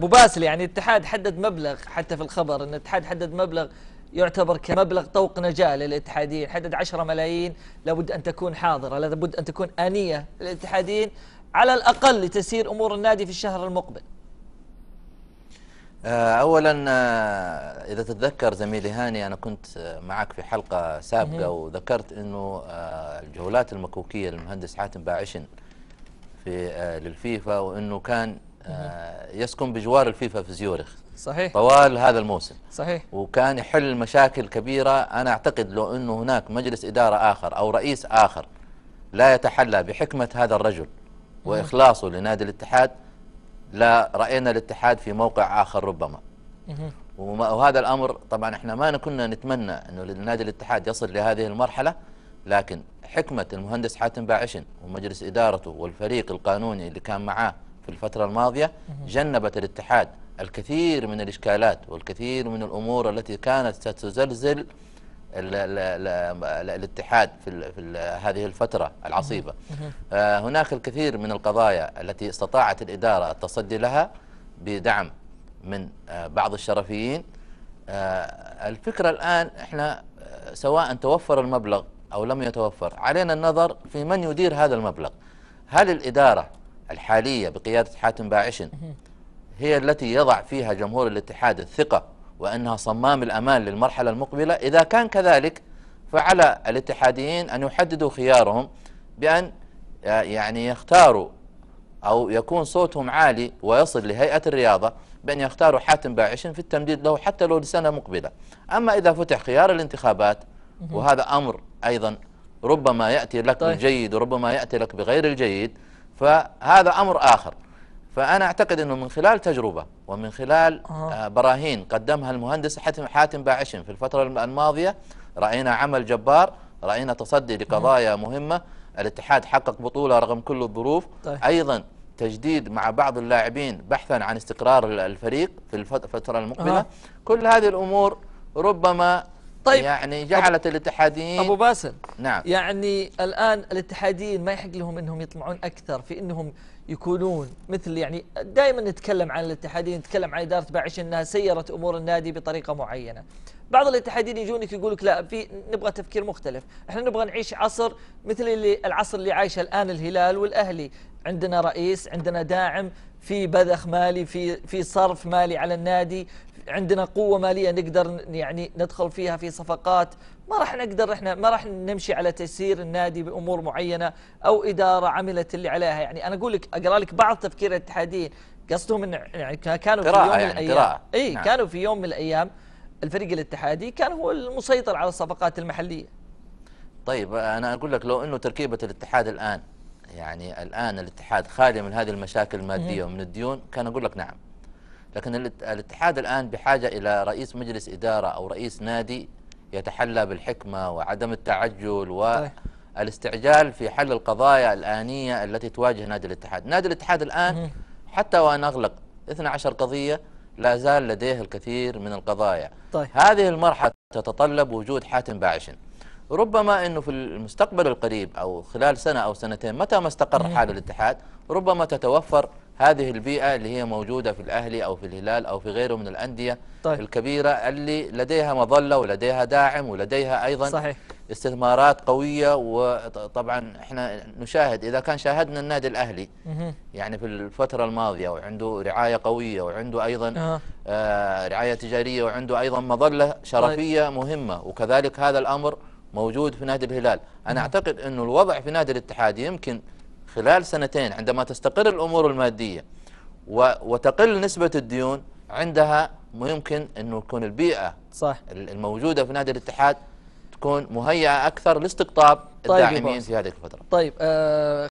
ابو باسل يعني الاتحاد حدد مبلغ حتى في الخبر ان الاتحاد حدد مبلغ يعتبر كمبلغ طوق نجاه للاتحاديين حدد 10 ملايين لابد ان تكون حاضره لابد ان تكون انيه للاتحاديين على الاقل لتسيير امور النادي في الشهر المقبل آه، اولا آه، اذا تتذكر زميلي هاني انا كنت آه، معك في حلقه سابقه وذكرت انه الجولات المكوكيه للمهندس حاتم باعشن في للفيفا وانه كان آه، يسكن بجوار الفيفا في زيورخ صحيح طوال هذا الموسم صحيح وكان يحل مشاكل كبيرة أنا أعتقد لو أنه هناك مجلس إدارة آخر أو رئيس آخر لا يتحلى بحكمة هذا الرجل وإخلاصه لنادي الاتحاد لا رأينا الاتحاد في موقع آخر ربما وهذا الأمر طبعا احنا ما كنا نتمنى أنه نادي الاتحاد يصل لهذه المرحلة لكن حكمة المهندس حاتم باعشن ومجلس إدارته والفريق القانوني اللي كان معاه في الفترة الماضية جنبت الاتحاد الكثير من الإشكالات والكثير من الأمور التي كانت ستزلزل الاتحاد في, في هذه الفترة العصيبة آه هناك الكثير من القضايا التي استطاعت الإدارة التصدي لها بدعم من آه بعض الشرفيين آه الفكرة الآن إحنا آه، سواء توفر المبلغ أو لم يتوفر علينا النظر في من يدير هذا المبلغ هل الإدارة الحالية بقيادة حاتم باعشن هي التي يضع فيها جمهور الاتحاد الثقة وأنها صمام الأمان للمرحلة المقبلة إذا كان كذلك فعلى الاتحاديين أن يحددوا خيارهم بأن آه، يعني يختاروا أو يكون صوتهم عالي ويصل لهيئة الرياضة بأن يختاروا حاتم باعشن في التمديد له حتى لو لسنة مقبلة أما إذا فتح خيار الانتخابات وهذا أمر أيضا ربما يأتي لك طيب. الجيد وربما يأتي لك بغير الجيد فهذا أمر آخر فأنا أعتقد أنه من خلال تجربة ومن خلال آه. آه، براهين قدمها المهندس حاتم حاتم باعشم في الفترة الماضية رأينا عمل جبار رأينا تصدي لقضايا آه. مهمة الاتحاد حقق بطولة رغم كل الظروف طيب. أيضا تجديد مع بعض اللاعبين بحثا عن استقرار الفريق في الفترة المقبلة آه. كل هذه الأمور ربما طيب يعني جعلت أب... الاتحاديين ابو باسل نعم يعني الان الاتحاديين ما يحق لهم انهم يطمعون اكثر في انهم يكونون مثل يعني دائما نتكلم عن الاتحاديين نتكلم عن اداره باعش انها سيرت امور النادي بطريقه معينه بعض الاتحاديين يجونك يقول لك لا في نبغى تفكير مختلف احنا نبغى نعيش عصر مثل اللي العصر اللي عايشه الان الهلال والاهلي عندنا رئيس عندنا داعم في بذخ مالي في في صرف مالي على النادي عندنا قوه ماليه نقدر يعني ندخل فيها في صفقات ما راح نقدر احنا ما راح نمشي على تسيير النادي بامور معينه او اداره عملت اللي عليها يعني انا اقول لك اقرا لك بعض تفكير الاتحاديين قصدهم ان يعني كانوا في يوم من يعني الايام قراءة. اي نعم. كانوا في يوم من الايام الفريق الاتحادي كان هو المسيطر على الصفقات المحليه طيب انا اقول لك لو انه تركيبه الاتحاد الان يعني الان الاتحاد خالي من هذه المشاكل الماديه ومن الديون كان اقول لك نعم لكن الاتحاد الآن بحاجة إلى رئيس مجلس إدارة أو رئيس نادي يتحلى بالحكمة وعدم التعجل والاستعجال في حل القضايا الآنية التي تواجه نادي الاتحاد نادي الاتحاد الآن حتى وأن أغلق 12 قضية لا زال لديه الكثير من القضايا طيب. هذه المرحلة تتطلب وجود حاتم باعشن ربما أنه في المستقبل القريب أو خلال سنة أو سنتين متى ما استقر حال الاتحاد ربما تتوفر هذه البيئة اللي هي موجودة في الأهلي أو في الهلال أو في غيره من الأندية طيب. الكبيرة اللي لديها مظلة ولديها داعم ولديها أيضا صحيح. استثمارات قوية وطبعا احنا نشاهد إذا كان شاهدنا النادي الأهلي مه. يعني في الفترة الماضية وعنده رعاية قوية وعنده أيضا آه. آه رعاية تجارية وعنده أيضا مظلة شرفية طيب. مهمة وكذلك هذا الأمر موجود في نادي الهلال أنا مه. أعتقد أنه الوضع في نادي الاتحاد يمكن خلال سنتين عندما تستقر الأمور المادية وتقل نسبة الديون عندها يمكن أنه يكون البيئة صح الموجودة في نادي الاتحاد تكون مهيئة أكثر لاستقطاب طيب الداعمين في هذه الفترة طيب آه